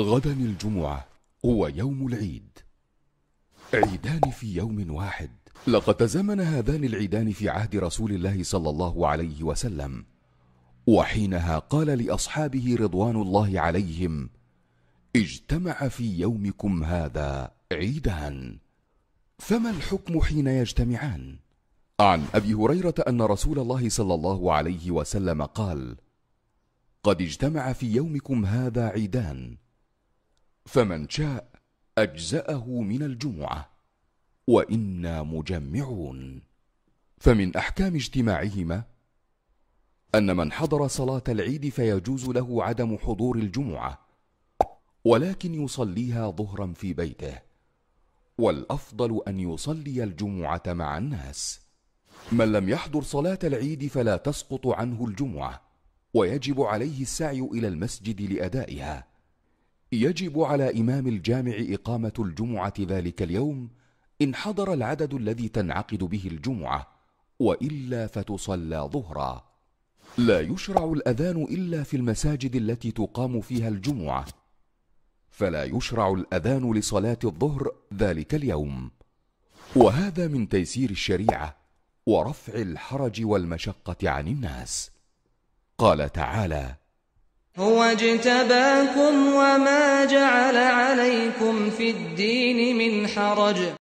غدا الجمعة هو يوم العيد عيدان في يوم واحد لقد تزامن هذان العيدان في عهد رسول الله صلى الله عليه وسلم وحينها قال لاصحابه رضوان الله عليهم اجتمع في يومكم هذا عيدان فما الحكم حين يجتمعان عن ابي هريره ان رسول الله صلى الله عليه وسلم قال قد اجتمع في يومكم هذا عيدان فمن شاء اجزاه من الجمعه وانا مجمعون فمن احكام اجتماعهما ان من حضر صلاه العيد فيجوز له عدم حضور الجمعه ولكن يصليها ظهرا في بيته والافضل ان يصلي الجمعه مع الناس من لم يحضر صلاه العيد فلا تسقط عنه الجمعه ويجب عليه السعي الى المسجد لادائها يجب على إمام الجامع إقامة الجمعة ذلك اليوم إن حضر العدد الذي تنعقد به الجمعة وإلا فتصلى ظهرًا لا يشرع الاذان الا في المساجد التي تقام فيها الجمعه فلا يشرع الاذان لصلاه الظهر ذلك اليوم وهذا من تيسير الشريعه ورفع الحرج والمشقه عن الناس قال تعالى هو اجتباكم وما جعل عليكم في الدين من حرج